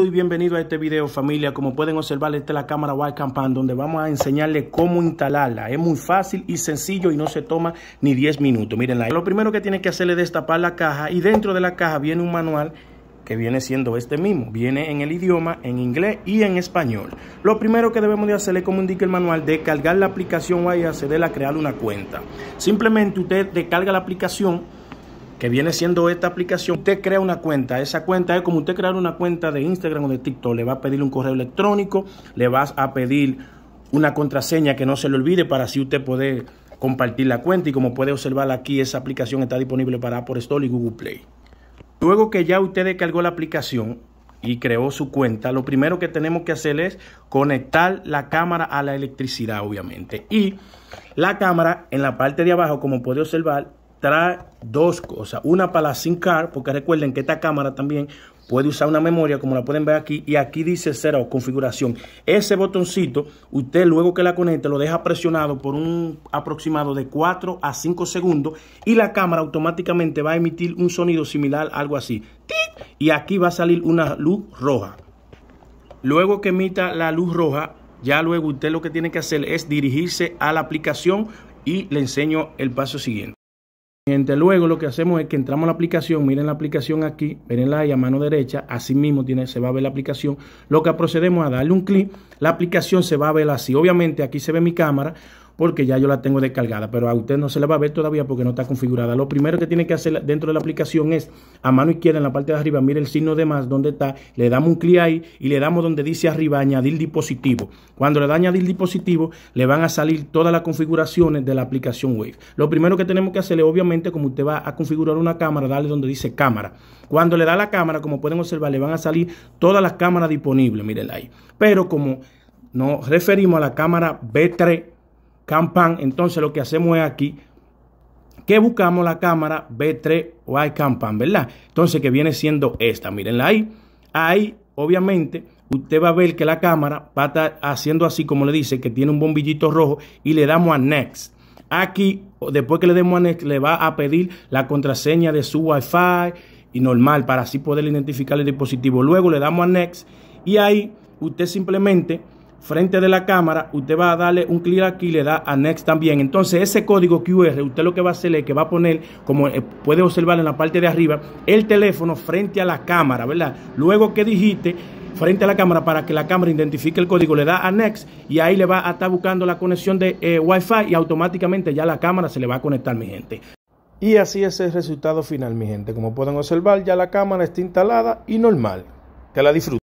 y bienvenido a este video familia, como pueden observar esta es la cámara Wildcam donde vamos a enseñarle cómo instalarla, es muy fácil y sencillo y no se toma ni 10 minutos, miren lo primero que tiene que hacer es destapar la caja y dentro de la caja viene un manual que viene siendo este mismo, viene en el idioma, en inglés y en español. Lo primero que debemos de hacer es, como indica el manual, descargar la aplicación y a crear una cuenta. Simplemente usted descarga la aplicación que viene siendo esta aplicación, usted crea una cuenta. Esa cuenta es como usted crear una cuenta de Instagram o de TikTok. Le va a pedir un correo electrónico, le vas a pedir una contraseña que no se le olvide para así usted poder compartir la cuenta. Y como puede observar aquí, esa aplicación está disponible para Apple Store y Google Play. Luego que ya usted descargó la aplicación, y creó su cuenta, lo primero que tenemos que hacer es conectar la cámara a la electricidad, obviamente. Y la cámara en la parte de abajo, como puede observar, trae dos cosas. Una para la SIM card, porque recuerden que esta cámara también puede usar una memoria, como la pueden ver aquí, y aquí dice cero, configuración. Ese botoncito, usted luego que la conecte, lo deja presionado por un aproximado de 4 a 5 segundos y la cámara automáticamente va a emitir un sonido similar, algo así. Y aquí va a salir una luz roja. Luego que emita la luz roja, ya luego usted lo que tiene que hacer es dirigirse a la aplicación y le enseño el paso siguiente luego lo que hacemos es que entramos a la aplicación, miren la aplicación aquí, mirenla ahí a mano derecha, así mismo tiene, se va a ver la aplicación. Lo que procedemos a darle un clic, la aplicación se va a ver así. Obviamente aquí se ve mi cámara, porque ya yo la tengo descargada, pero a usted no se la va a ver todavía porque no está configurada. Lo primero que tiene que hacer dentro de la aplicación es a mano izquierda en la parte de arriba, mire el signo de más donde está, le damos un clic ahí y le damos donde dice arriba añadir dispositivo. Cuando le da añadir dispositivo, le van a salir todas las configuraciones de la aplicación Wave. Lo primero que tenemos que hacer es obviamente como usted va a configurar una cámara, darle donde dice cámara. Cuando le da la cámara, como pueden observar, le van a salir todas las cámaras disponibles, mírenla ahí. Pero como nos referimos a la cámara B3 Campan, entonces lo que hacemos es aquí que buscamos la cámara B3 Wi Campan, ¿verdad? Entonces que viene siendo esta, mírenla ahí. Ahí, obviamente, usted va a ver que la cámara va a estar haciendo así como le dice, que tiene un bombillito rojo y le damos a Next. Aquí, después que le demos a Next, le va a pedir la contraseña de su Wi-Fi y normal para así poder identificar el dispositivo. Luego le damos a Next y ahí usted simplemente frente de la cámara, usted va a darle un clic aquí y le da a Next también. Entonces, ese código QR, usted lo que va a hacer es que va a poner, como eh, puede observar en la parte de arriba, el teléfono frente a la cámara, ¿verdad? Luego que dijiste frente a la cámara para que la cámara identifique el código, le da a Next y ahí le va a estar buscando la conexión de eh, Wi-Fi y automáticamente ya la cámara se le va a conectar, mi gente. Y así es el resultado final, mi gente. Como pueden observar, ya la cámara está instalada y normal. Que la disfruten.